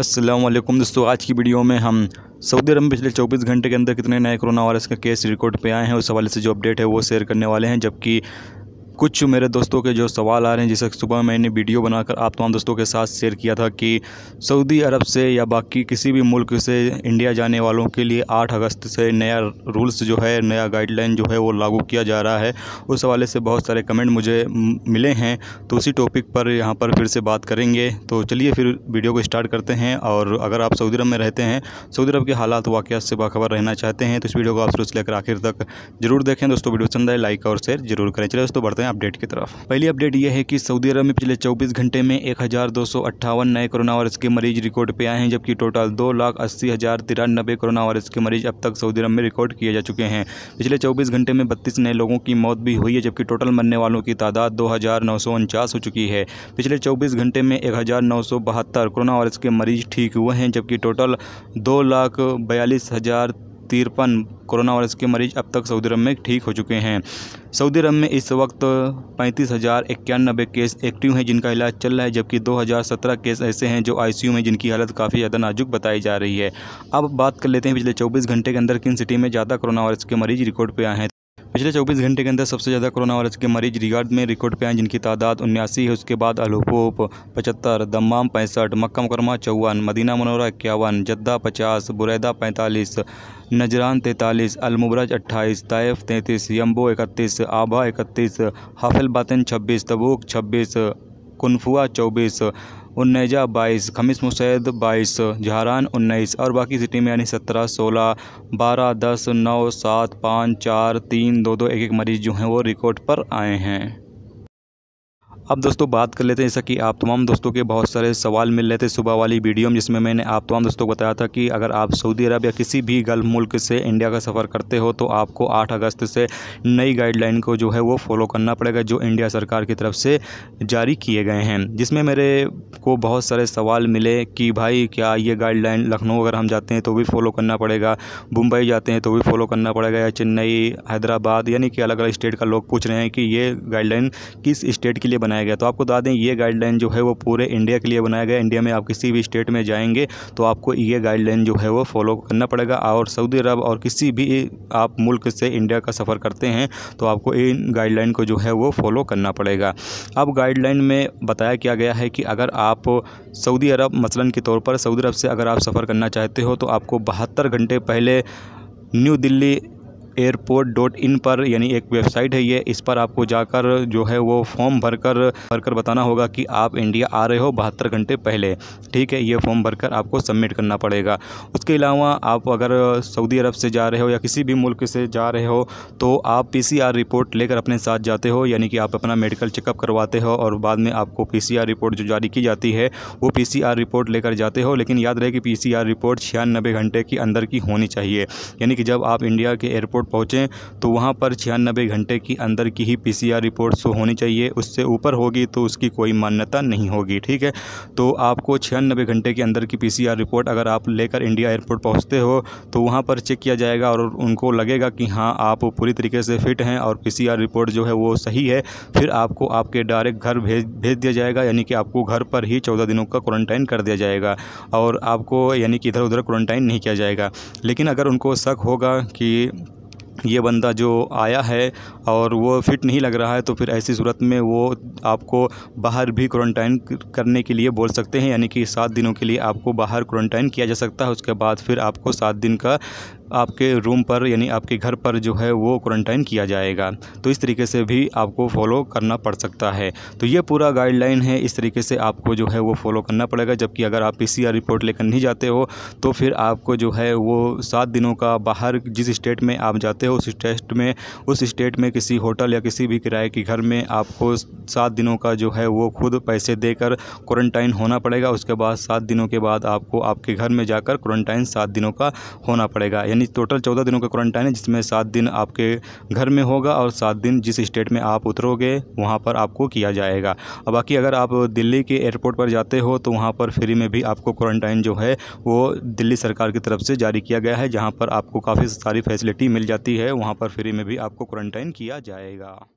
असलम दोस्तों आज की वीडियो में हम सऊदी अरब में पिछले 24 घंटे के अंदर कितने नए कोरोना वायरस का केस रिकॉर्ड पे आए हैं उस हवाले से जो अपडेट है वो शेयर करने वाले हैं जबकि कुछ मेरे दोस्तों के जो सवाल आ रहे हैं जैसे सुबह मैंने वीडियो बनाकर आप तमाम दोस्तों के साथ शेयर किया था कि सऊदी अरब से या बाकी किसी भी मुल्क से इंडिया जाने वालों के लिए 8 अगस्त से नया रूल्स जो है नया गाइडलाइन जो है वो लागू किया जा रहा है उस हवाले से बहुत सारे कमेंट मुझे मिले हैं तो उसी टॉपिक पर यहाँ पर फिर से बात करेंगे तो चलिए फिर वीडियो को स्टार्ट करते हैं और अगर आप सऊदी अरब में रहते हैं सऊदी अरब के हालात वाक़ से बाखबर रहना चाहते हैं तो इस वीडियो को आप शुरू लेकर आखिर तक ज़रूर देखें दोस्तों वीडियो पसंद आए लाइक और शेयर जरूर करें चलिए दोस्तों बढ़ते हैं अपडेट की तरफ पहली अपडेट यह है कि सऊदी अरब में पिछले 24 घंटे में एक नए कोरोना वायरस के मरीज रिकॉर्ड पे आए हैं जबकि टोटल दो लाख अस्सी हजार तिरानबे कोरोना वायरस के मरीज अब तक सऊदी अरब में रिकॉर्ड किए जा चुके हैं पिछले चौबीस घंटे में बत्तीस नए लोगों की मौत भी हुई है जबकि टोटल मरने वालों की तादाद दो हो चुकी है पिछले चौबीस घंटे में एक कोरोना वायरस के मरीज ठीक हुए हैं जबकि टोटल दो लाख बयालीस हजार तिरपन कोरोना वायरस के मरीज अब तक सऊदी अरब में ठीक हो चुके हैं सऊदी अरब में इस वक्त पैंतीस हज़ार इक्यानबे केस एक्टिव हैं जिनका इलाज चल रहा है जबकि 2017 केस ऐसे हैं जो आईसीयू में जिनकी हालत काफ़ी ज़्यादा नाजुक बताई जा रही है अब बात कर लेते हैं पिछले 24 घंटे के अंदर किन सिटी में ज़्यादा कोरोना वायरस के मरीज रिकॉर्ड पे आए हैं पिछले 24 घंटे के अंदर सबसे ज़्यादा कोरोना वायरस के मरीज रिगार्ड में रिकॉर्ड पे आए जिनकी तादाद उन्यासी है उसके बाद अलोपोप पचहत्तर दम्माम पैंसठ मक्का मुकरमा चौवन मदीना मनोरा इक्यावन जद्दा पचास बुरैदा पैंतालीस नजरान तैंतालीस अलमुबरज अट्ठाईस तयफ तैंतीस यम्बो इकतीस आभा इकतीस हाफिल बातन छब्बीस तबूक छब्बीस कनफुआ चौबीस उन्नीजा बाईस खमीस मुशैद बाईस जहरान उन्नीस और बाकी सिटी में यानी सत्रह सोलह बारह दस नौ सात पाँच चार तीन दो दो एक एक मरीज़ जो हैं वो रिकॉर्ड पर आए हैं अब दोस्तों बात कर लेते हैं जैसा कि आप तमाम दोस्तों के बहुत सारे सवाल मिल रहे थे सुबह वाली वीडियो में जिसमें मैंने आप तमाम दोस्तों को बताया था कि अगर आप सऊदी अरब या किसी भी गल्फ मुल्क से इंडिया का सफ़र करते हो तो आपको 8 अगस्त से नई गाइडलाइन को जो है वो फॉलो करना पड़ेगा जो इंडिया सरकार की तरफ से जारी किए गए हैं जिसमें मेरे को बहुत सारे सवाल मिले कि भाई क्या ये गाइडलाइन लखनऊ अगर हम जाते हैं तो भी फॉलो करना पड़ेगा मुंबई जाते हैं तो भी फॉलो करना पड़ेगा या चेन्नई हैदराबाद यानी कि अलग अलग स्टेट का लोग पूछ रहे हैं कि ये गाइडलाइन किस स्टेट के लिए बनाई बनाया गया तो आपको बता दें ये गाइडलाइन जो है वो पूरे इंडिया के लिए बनाया गया इंडिया में आप किसी भी स्टेट में जाएंगे तो आपको ये गाइडलाइन जो है वो फॉलो करना पड़ेगा और सऊदी अरब और किसी भी आप मुल्क से इंडिया का सफ़र करते हैं तो आपको इन गाइडलाइन को जो है वो फॉलो करना पड़ेगा अब गाइडलाइन में बताया किया गया है कि अगर आप सऊदी अरब मसलन के तौर पर सऊदी अरब से अगर आप सफ़र करना चाहते हो तो आपको बहत्तर घंटे पहले new Delhi airport dot in पर यानी एक वेबसाइट है ये इस पर आपको जाकर जो है वो फॉर्म भरकर भरकर बताना होगा कि आप इंडिया आ रहे हो बहत्तर घंटे पहले ठीक है ये फॉर्म भरकर आपको सबमिट करना पड़ेगा उसके अलावा आप अगर सऊदी अरब से जा रहे हो या किसी भी मुल्क से जा रहे हो तो आप पी रिपोर्ट लेकर अपने साथ जाते हो यानी कि आप अपना मेडिकल चेकअप करवाते हो और बाद में आपको पी रिपोर्ट जो जारी की जाती है वो पी रिपोर्ट लेकर जाते हो लेकिन याद रहे कि पी रिपोर्ट छियानबे घंटे के अंदर की होनी चाहिए यानी कि जब आप इंडिया के एयरपोर्ट एयरपोर्ट पहुँचें तो वहाँ पर छियानबे घंटे के अंदर की ही पी रिपोर्ट शो होनी चाहिए उससे ऊपर होगी तो उसकी कोई मान्यता नहीं होगी ठीक है तो आपको छियानबे घंटे के अंदर की पी रिपोर्ट अगर आप लेकर इंडिया एयरपोर्ट पहुँचते हो तो वहाँ पर चेक किया जाएगा और उनको लगेगा कि हाँ आप पूरी तरीके से फिट हैं और पी रिपोर्ट जो है वो सही है फिर आपको आपके डायरेक्ट घर भेज भेज दिया जाएगा यानी कि आपको घर पर ही चौदह दिनों का क्वारंटाइन कर दिया जाएगा और आपको यानी कि इधर उधर क्वारंटाइन नहीं किया जाएगा लेकिन अगर उनको शक होगा कि ये बंदा जो आया है और वो फिट नहीं लग रहा है तो फिर ऐसी सूरत में वो आपको बाहर भी क्वारंटाइन करने के लिए बोल सकते हैं यानी कि सात दिनों के लिए आपको बाहर क्वारंटाइन किया जा सकता है उसके बाद फिर आपको सात दिन का आपके रूम पर यानी आपके घर पर जो है वो क्वारंटाइन किया जाएगा तो इस तरीके से भी आपको फॉलो करना पड़ सकता है तो ये पूरा गाइडलाइन है इस तरीके से आपको जो है वो फॉलो करना पड़ेगा जबकि अगर आप पी रिपोर्ट लेकर नहीं जाते हो तो फिर आपको जो है वो सात दिनों का बाहर जिस स्टेट में आप जाते हो उस स्टेट में उस स्टेट में किसी होटल या किसी भी किराए के घर में आपको सात दिनों का जो है वो खुद पैसे देकर क्वारंटाइन होना पड़ेगा उसके बाद सात दिनों के बाद आपको आपके घर में जाकर क्वारंटाइन सात दिनों का होना पड़ेगा यानी यानी टोटल चौदह दिनों का क्वारंटाइन है जिसमें सात दिन आपके घर में होगा और सात दिन जिस स्टेट में आप उतरोगे वहाँ पर आपको किया जाएगा और बाकी अगर आप दिल्ली के एयरपोर्ट पर जाते हो तो वहाँ पर फ्री में भी आपको क्वारंटाइन जो है वो दिल्ली सरकार की तरफ से जारी किया गया है जहाँ पर आपको काफ़ी सारी फैसिलिटी मिल जाती है वहाँ पर फ्री में भी आपको क्वारंटाइन किया जाएगा